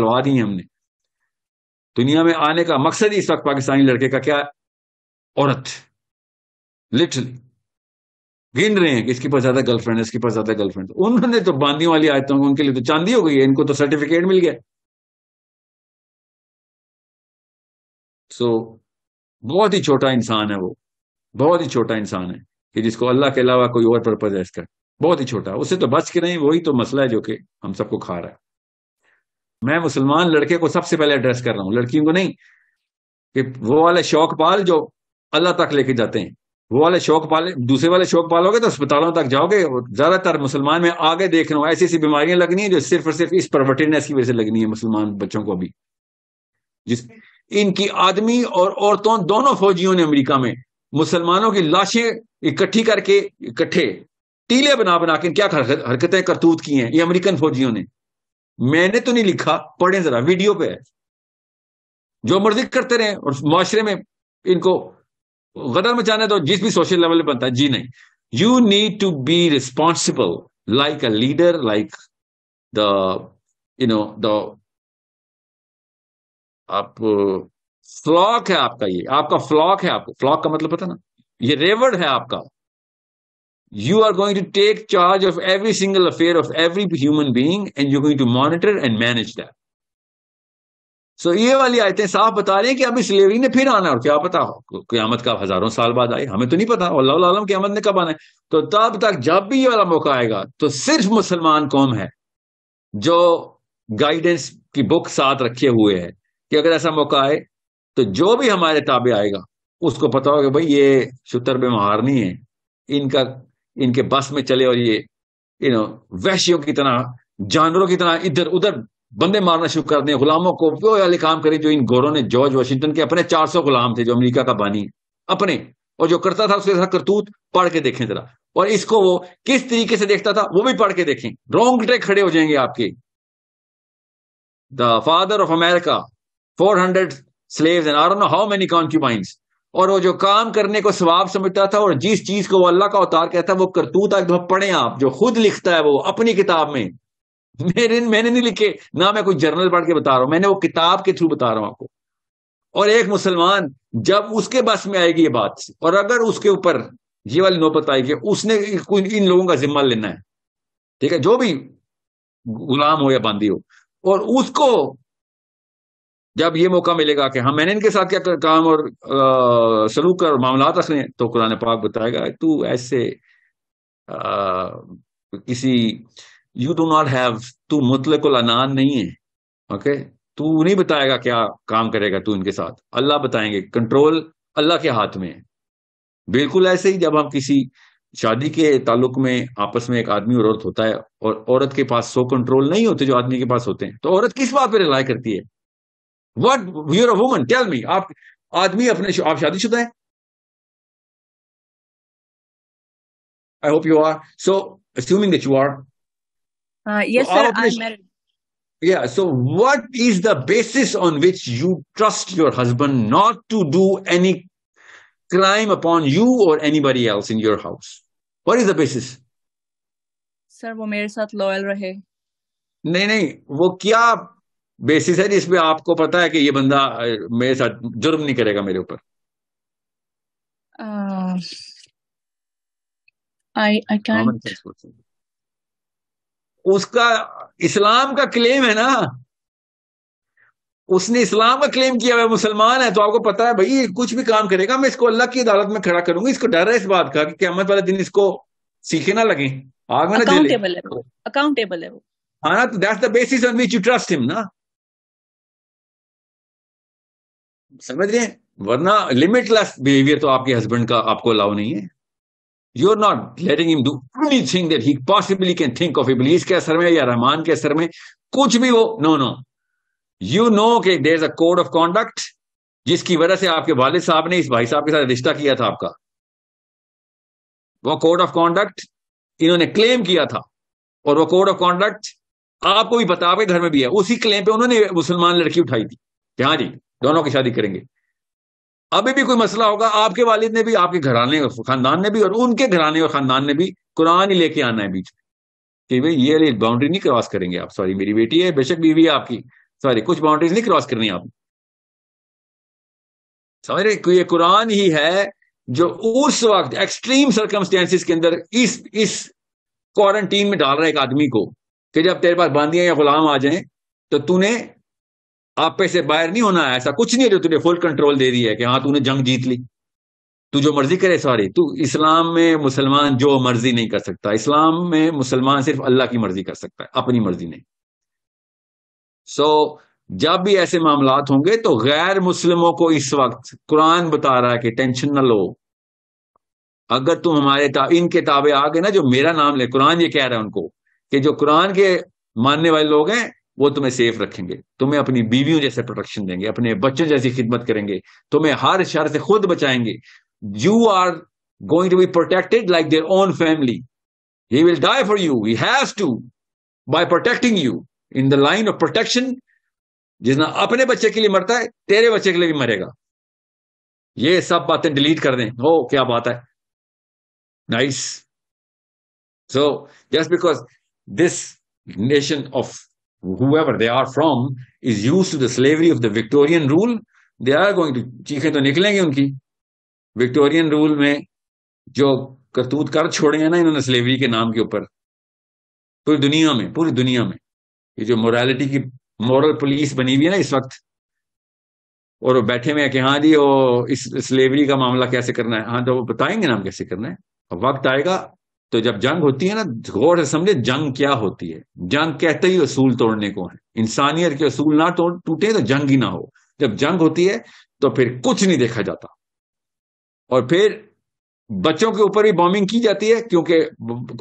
लगा दी हमने दुनिया में आने का मकसद ही इस वक्त पाकिस्तानी लड़के का क्या औरत लिटरली गिन रहे हैं कि इसके पास ज्यादा गर्लफ्रेंड है इसके पास ज्यादा गर्लफ्रेंड उन्होंने तो बांधी वाली आयतों उनके लिए तो चांदी हो गई है इनको तो सर्टिफिकेट मिल गया सो so, बहुत ही छोटा इंसान है वो बहुत ही छोटा इंसान है कि जिसको अल्लाह के अलावा कोई और पर्पज है इसका बहुत ही छोटा उससे तो बच के नहीं वही तो मसला है जो कि हम सबको खा रहा है मैं मुसलमान लड़के को सबसे पहले एड्रेस कर रहा हूं लड़कियों को नहीं कि वो वाले शौक पाल जो अल्लाह तक लेके जाते हैं वो वाले शौक पाले दूसरे वाले शौक पालोगे तो अस्पतालों तक जाओगे ज्यादातर मुसलमान में आगे देख रहा हूं ऐसी ऐसी बीमारियां लगनी है जो सिर्फ और सिर्फ इस प्रवर्टिनेस की वजह से लगनी है मुसलमान बच्चों को अभी जिस इनकी आदमी और औरतों दोनों फौजियों ने अमेरिका में मुसलमानों की लाशें इकट्ठी करके इकट्ठे टीले बना बना के क्या हरकतें करतूत की हैं ये अमेरिकन फौजियों ने मैंने तो नहीं लिखा पढ़े जरा वीडियो पे है जो मर्जी करते रहे और माशरे में इनको गदर मचाने तो जिस भी सोशल लेवल पे बनता है जी नहीं you need to be responsible like a leader like the you know the आप फ्लॉक है आपका ये आपका फ्लॉक है आपको फ्लॉक का मतलब पता ना ये रेवर्ड है आपका you are going to take charge of every single affair of every human being and you're going to monitor and manage that. so, ये वाली आयतें साफ बता रही हैं कि अभी स्लेवरी ने फिर आना और क्या पता हो क्यामत का हजारों साल बाद आई हमें तो नहीं पता अल्लाह क्यामत ने कब आना है तो तब तक जब भी ये वाला मौका आएगा तो सिर्फ मुसलमान कौम है जो गाइडेंस की बुक साथ रखे हुए है कि अगर ऐसा मौका आए तो जो भी हमारे ताबे आएगा उसको पता होगा भाई ये शुतर बे महारनी है इनका इनके बस में चले और ये यू नो वैश्यों की तरह जानवरों की तरह इधर उधर बंदे मारना शुरू कर दें गुलामों को वो वाले काम करें जो इन गोरों ने जॉर्ज वाशिंगटन के अपने 400 गुलाम थे जो अमेरिका का बानी अपने और जो करता था उसके साथ करतूत पढ़ के देखें जरा और इसको वो किस तरीके से देखता था वो भी पढ़ के देखें रोंग ट्रैक खड़े हो जाएंगे आपके the father of America four hundred slave and are no how many concubines और वो जो काम करने को स्वाब समझता था और जिस चीज को वो अल्लाह का अवतार कहता वो करतूत एकदम पढ़े आप जो खुद लिखता है वो अपनी किताब में मेरे मैंने नहीं लिखे ना मैं कोई जर्नल पढ़ के बता रहा हूं मैंने वो किताब के थ्रू बता रहा हूं आपको और एक मुसलमान जब उसके बस में आएगी ये बात और अगर उसके ऊपर ये वाली नौबत आएगी उसने इन लोगों का जिम्मा लेना है ठीक है जो भी गुलाम हो या बांदी हो और उसको जब ये मौका मिलेगा कि हम हाँ, मैंने इनके साथ क्या काम और सलूक कर मामला रखने तो कुरान पाक बताएगा तू ऐसे आ, किसी यू डो नॉट हैव तू मुतलक अनान नहीं है ओके तू नहीं बताएगा क्या काम करेगा तू इनके साथ अल्लाह बताएंगे कंट्रोल अल्लाह के हाथ में है बिल्कुल ऐसे ही जब हम किसी शादी के ताल्लुक में आपस में एक आदमी और औरत होता है और औरत के पास सो कंट्रोल नहीं होते जो आदमी के पास होते हैं तो औरत किस बात पर रिलाय करती है what you're a woman tell me आप आदमी अपने आप शादीशुदा है I hope you are so assuming that you are. Uh, yes, so sir, I'm married. Yeah, so what is the basis on which you trust your husband not to do any crime upon you or anybody else in your house? What is the basis? Sir, वो मेरे साथ loyal रहे नहीं नहीं वो क्या basis है जिसमें आपको पता है कि ये बंदा मेरे साथ जुर्म नहीं करेगा मेरे ऊपर उसका इस्लाम का क्लेम है ना उसने इस्लाम का क्लेम किया हुआ मुसलमान है तो आपको पता है भाई कुछ भी काम करेगा मैं इसको अल्लाह की अदालत में खड़ा करूंगा इसको डर है इस बात का कि क्यामत वाले दिन इसको सीखे ना लगे आग में अकाउंटेबल है वो अकाउंटेबल है वो हाँ ना तो that's the basis on which you trust him ना समझ रहे हैं वरना लिमिटलेस बिहेवियर तो आपके हस्बैंड का आपको अलाउ नहीं है you are not letting him do anything that he possibly can think of इबलीस के असर में या रहमान के असर में कुछ भी हो नो नो यू नो के there a code of conduct जिसकी वजह से आपके वालिद साहब ने इस भाई साहब के साथ रिश्ता किया था आपका वो कोड ऑफ कॉन्डक्ट इन्होंने क्लेम किया था और वो कोड ऑफ कॉन्डक्ट आपको भी बता आपके घर में भी है उसी क्लेम पे उन्होंने मुसलमान लड़की उठाई थी हाँ जी दोनों की शादी करेंगे अभी भी कोई मसला होगा आपके वालिद ने भी आपके घराने और खानदान ने भी और उनके घराने और खानदान ने भी कुरान ही लेके आना है बीच में कि भाई ये बाउंड्री नहीं क्रॉस करेंगे आप सॉरी मेरी बेटी है बेशक बीवी है आपकी सॉरी कुछ बाउंड्रीज नहीं क्रॉस करनी आप समझ रहे ये कुरान ही है जो उस वक्त एक्सट्रीम सर्कमस्टेंसेस के अंदर इस इस क्वारंटीन में डाल रहा है एक आदमी को कि जब तेरे पास बांदियां या गुलाम आ जाए तो तूने आप पे से बाहर नहीं होना है ऐसा कुछ नहीं है जो तुझे फुल कंट्रोल दे रही है कि हाँ तूने जंग जीत ली तू जो मर्जी करे सॉरी तू इस्लाम में मुसलमान जो मर्जी नहीं कर सकता इस्लाम में मुसलमान सिर्फ अल्लाह की मर्जी कर सकता है अपनी मर्जी नहीं सो so, जब भी ऐसे मामला होंगे तो गैर मुस्लिमों को इस वक्त कुरान बता रहा है कि टेंशन ना लो अगर तुम हमारे ता, इन किताबें आ गए ना जो मेरा नाम ले कुरान ये कह रहा है उनको कि जो कुरान के मानने वाले लोग हैं वो तुम्हें सेफ रखेंगे तुम्हें अपनी बीवियों जैसे प्रोटेक्शन देंगे अपने बच्चों जैसी खिदमत करेंगे तुम्हें हर शहर से खुद बचाएंगे you are going to be protected like their own family he will die for you he has to by protecting you in the line of protection जितना अपने बच्चे के लिए मरता है तेरे बच्चे के लिए भी मरेगा ये सब बातें डिलीट कर दें हो क्या बात है nice so just because this nation of whoever they are from is used to the slavery of the Victorian rule, they are going to चीखें तो निकलेंगे उनकी विक्टोरियन रूल में जो करतूत कर छोड़े हैं ना इन्होंने स्लेवरी के नाम के ऊपर पूरी दुनिया में पूरी दुनिया में ये जो morality की मॉरल पुलिस बनी हुई है ना इस वक्त और वो बैठे हुए कि हाँ जी वो इस स्लेवरी का मामला कैसे करना है हाँ तो वो बताएंगे ना हम कैसे करना है वक्त आएगा तो जब जंग होती है ना गौर से समझे जंग क्या होती है जंग कहते ही असूल तोड़ने को है इंसानियत के असूल ना तोड़ टूटे तो जंग ही ना हो जब जंग होती है तो फिर कुछ नहीं देखा जाता और फिर बच्चों के ऊपर भी बॉम्बिंग की जाती है क्योंकि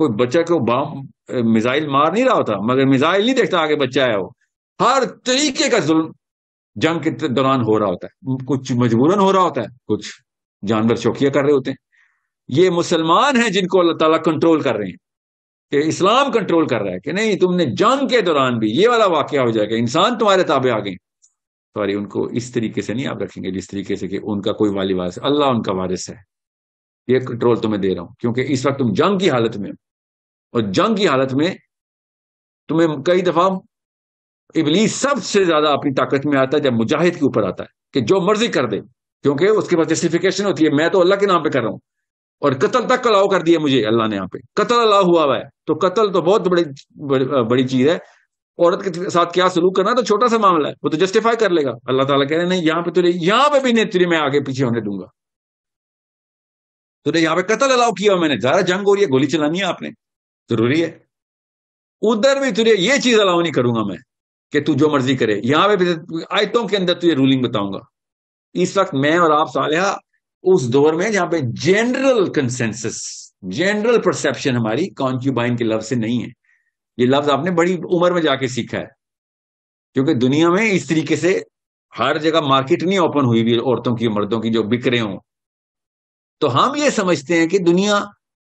कोई बच्चा को बॉम्ब मिसाइल मार नहीं रहा होता मगर मिसाइल नहीं देखता आगे बच्चा है वो हर तरीके का जुल्म जंग के दौरान हो रहा होता है कुछ मजबूरन हो रहा होता है कुछ जानवर चौकिया कर रहे होते हैं ये मुसलमान हैं जिनको अल्लाह ताला कंट्रोल कर रहे हैं कि इस्लाम कंट्रोल कर रहा है कि नहीं तुमने जंग के दौरान भी ये वाला वाक्य हो जाएगा इंसान तुम्हारे ताबे आ गए सॉरी तो उनको इस तरीके से नहीं आप रखेंगे जिस तरीके से कि उनका कोई वाली वारिस अल्लाह उनका वारिस है ये कंट्रोल तुम्हें दे रहा हूं क्योंकि इस वक्त तुम जंग की हालत में और जंग की हालत में तुम्हें कई दफा इबलीस सबसे ज्यादा अपनी ताकत में आता है जब मुजाहिद के ऊपर आता है कि जो मर्जी कर दे क्योंकि उसके पास जस्टिफिकेशन होती है मैं तो अल्लाह के नाम पे कर रहा हूं और कतल तक अलाउ कर दिया मुझे अल्लाह ने यहाँ पे कतल अलाउ हुआ हुआ है तो कतल तो बहुत बड़ी बड़ी, बड़ी चीज है औरत के साथ क्या सलूक करना तो छोटा सा मामला है वो तो जस्टिफाई कर लेगा अल्लाह ताला कह रहे नहीं यहाँ पे तुझे यहाँ पे भी नहीं तुझे मैं आगे पीछे होने दूंगा तुझे यहाँ पे कतल अलाउ किया मैंने जरा जंग हो रही है गोली चलानी है आपने जरूरी है उधर भी तुझे ये चीज अलाउ नहीं करूंगा मैं कि तू जो मर्जी करे यहाँ पे आयतों के अंदर तुझे रूलिंग बताऊंगा इस वक्त मैं और आप सालिहा उस दौर में जहां पे जनरल कंसेंसस जनरल परसेप्शन हमारी कॉन्क्यूबाइन के लव से नहीं है ये लफ्ज आपने बड़ी उम्र में जाके सीखा है क्योंकि दुनिया में इस तरीके से हर जगह मार्केट नहीं ओपन हुई हुई औरतों की मर्दों की जो बिक रहे हों तो हम ये समझते हैं कि दुनिया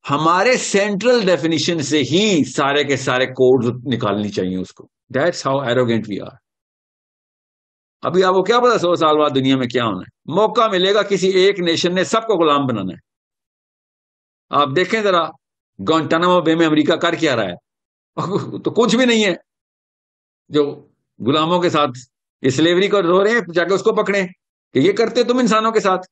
हमारे सेंट्रल डेफिनेशन से ही सारे के सारे कोड निकालनी चाहिए उसको that's how arrogant we are अभी आपको क्या पता सौ साल बाद दुनिया में क्या होना है मौका मिलेगा किसी एक नेशन ने सबको गुलाम बनाना है आप देखें जरा गौंटाना बे में अमेरिका कर क्या रहा है तो कुछ भी नहीं है जो गुलामों के साथ ये स्लेवरी को रो रहे हैं जाके उसको पकड़े कि ये करते तुम इंसानों के साथ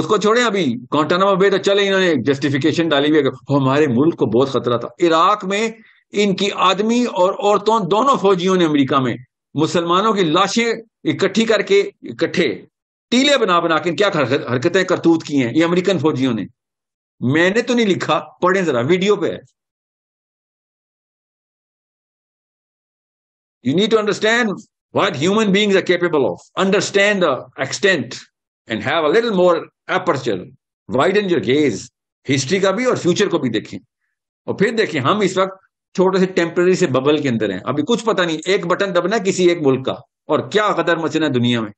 उसको छोड़े अभी गौंटाना बे तो चले इन्होंने जस्टिफिकेशन डाली हुई है हमारे मुल्क को बहुत खतरा था इराक में इनकी आदमी और औरतों दोनों फौजियों ने अमेरिका में मुसलमानों की लाशें इकट्ठी करके इकट्ठे टीले बना बना के क्या हरकतें करतूत की हैं ये अमेरिकन फौजियों ने मैंने तो नहीं लिखा पढ़े जरा वीडियो पे है you need to understand what human beings are capable of understand the extent and have a little more aperture wide and your gaze history का भी और फ्यूचर को भी देखें और फिर देखें हम इस वक्त छोटे से टेम्पररी से बबल के अंदर है अभी कुछ पता नहीं एक बटन दबना किसी एक मुल्क का और क्या कदर मचना दुनिया में